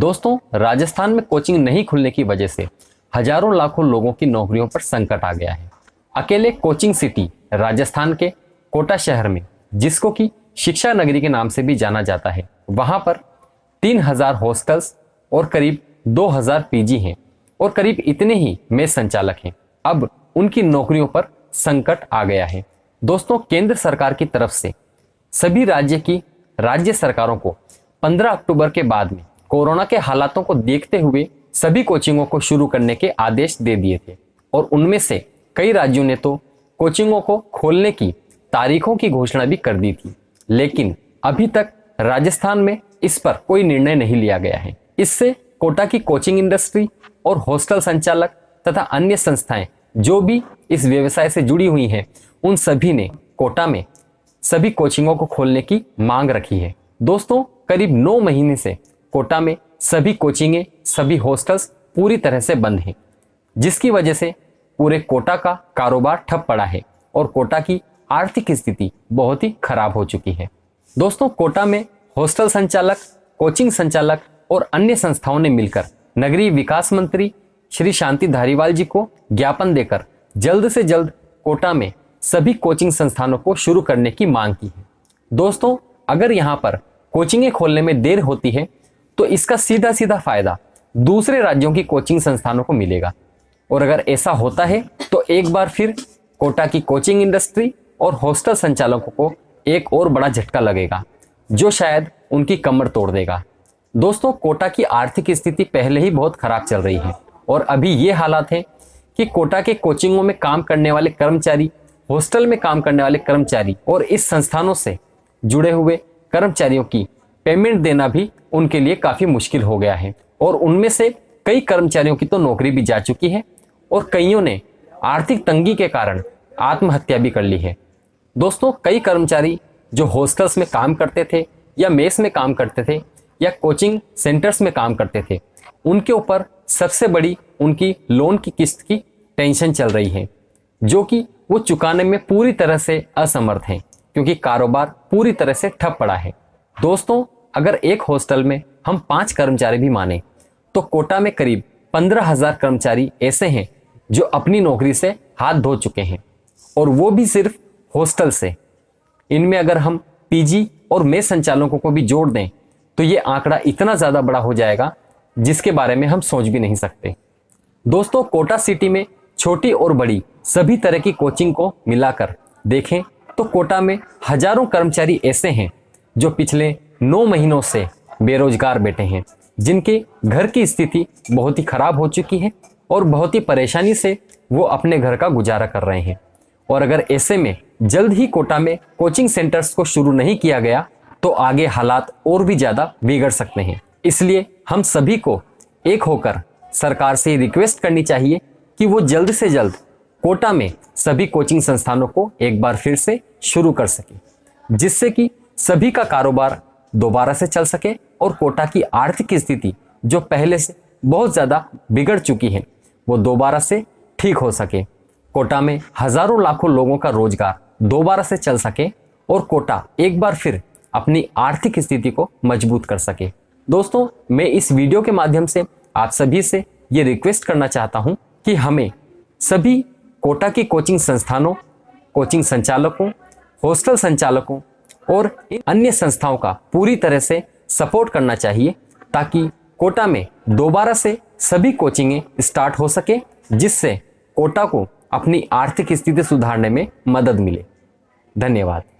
दोस्तों राजस्थान में कोचिंग नहीं खुलने की वजह से हजारों लाखों लोगों की नौकरियों पर संकट आ गया है अकेले कोचिंग सिटी राजस्थान के कोटा शहर में जिसको कि शिक्षा नगरी के नाम से भी जाना जाता है वहां पर तीन हजार हॉस्टल्स और करीब दो हजार पीजी हैं और करीब इतने ही में संचालक हैं अब उनकी नौकरियों पर संकट आ गया है दोस्तों केंद्र सरकार की तरफ से सभी राज्य की राज्य सरकारों को 15 अक्टूबर के बाद में कोरोना के हालातों को देखते हुए सभी कोचिंगों को शुरू करने के आदेश दे दिए थे और उनमें से कई राज्यों ने तो कोचिंगों को खोलने की तारीखों की घोषणा भी कर दी थी लेकिन अभी तक राजस्थान में इस पर कोई निर्णय नहीं लिया गया है इससे कोटा की कोचिंग इंडस्ट्री और हॉस्टल संचालक तथा अन्य संस्थाएं जो भी इस व्यवसाय से जुड़ी हुई हैं उन सभी ने कोटा में सभी कोचिंगों को खोलने की मांग रखी है दोस्तों करीब नौ महीने से कोटा में सभी कोचिंगें सभी हॉस्टल्स पूरी तरह से बंद हैं जिसकी वजह से पूरे कोटा का कारोबार ठप पड़ा है और कोटा की आर्थिक स्थिति बहुत ही खराब हो चुकी है दोस्तों कोटा में हॉस्टल संचालक कोचिंग संचालक और अन्य संस्थाओं ने मिलकर नगरीय विकास मंत्री श्री शांति धारीवाल जी को ज्ञापन देकर जल्द से जल्द कोटा में सभी कोचिंग संस्थानों को शुरू करने की मांग की है दोस्तों अगर यहाँ पर कोचिंगें खोलने में देर होती है तो इसका सीधा सीधा फायदा दूसरे राज्यों की कोचिंग संस्थानों को मिलेगा और अगर ऐसा होता है तो एक बार फिर कोटा की कोचिंग इंडस्ट्री और हॉस्टल संचालकों को एक और बड़ा झटका लगेगा जो शायद उनकी कमर तोड़ देगा दोस्तों कोटा की आर्थिक स्थिति पहले ही बहुत खराब चल रही है और अभी ये हालात है कि कोटा के कोचिंगों में काम करने वाले कर्मचारी हॉस्टल में काम करने वाले कर्मचारी और इस संस्थानों से जुड़े हुए कर्मचारियों की पेमेंट देना भी उनके लिए काफ़ी मुश्किल हो गया है और उनमें से कई कर्मचारियों की तो नौकरी भी जा चुकी है और कईयों ने आर्थिक तंगी के कारण आत्महत्या भी कर ली है दोस्तों कई कर्मचारी जो हॉस्टल्स में काम करते थे या मेस में काम करते थे या कोचिंग सेंटर्स में काम करते थे उनके ऊपर सबसे बड़ी उनकी लोन की किस्त की टेंशन चल रही है जो कि वो चुकाने में पूरी तरह से असमर्थ हैं क्योंकि कारोबार पूरी तरह से ठप पड़ा है दोस्तों अगर एक हॉस्टल में हम पांच कर्मचारी भी माने तो कोटा में करीब पंद्रह हज़ार कर्मचारी ऐसे हैं जो अपनी नौकरी से हाथ धो चुके हैं और वो भी सिर्फ हॉस्टल से इनमें अगर हम पीजी और मेस संचालकों को भी जोड़ दें तो ये आंकड़ा इतना ज़्यादा बड़ा हो जाएगा जिसके बारे में हम सोच भी नहीं सकते दोस्तों कोटा सिटी में छोटी और बड़ी सभी तरह की कोचिंग को मिलाकर देखें तो कोटा में हजारों कर्मचारी ऐसे हैं जो पिछले नौ महीनों से बेरोजगार बैठे हैं जिनके घर की स्थिति बहुत ही खराब हो चुकी है और बहुत ही परेशानी से वो अपने घर का गुजारा कर रहे हैं और अगर ऐसे में जल्द ही कोटा में कोचिंग सेंटर्स को शुरू नहीं किया गया तो आगे हालात और भी ज़्यादा बिगड़ सकते हैं इसलिए हम सभी को एक होकर सरकार से रिक्वेस्ट करनी चाहिए कि वो जल्द से जल्द कोटा में सभी कोचिंग संस्थानों को एक बार फिर से शुरू कर सके जिससे कि सभी का कारोबार दोबारा से चल सके और कोटा की आर्थिक स्थिति जो पहले से बहुत ज़्यादा बिगड़ चुकी है वो दोबारा से ठीक हो सके कोटा में हज़ारों लाखों लोगों का रोजगार दोबारा से चल सके और कोटा एक बार फिर अपनी आर्थिक स्थिति को मजबूत कर सके दोस्तों मैं इस वीडियो के माध्यम से आप सभी से ये रिक्वेस्ट करना चाहता हूँ कि हमें सभी कोटा के कोचिंग संस्थानों कोचिंग संचालकों हॉस्टल संचालकों और इन अन्य संस्थाओं का पूरी तरह से सपोर्ट करना चाहिए ताकि कोटा में दोबारा से सभी कोचिंगें स्टार्ट हो सके जिससे कोटा को अपनी आर्थिक स्थिति सुधारने में मदद मिले धन्यवाद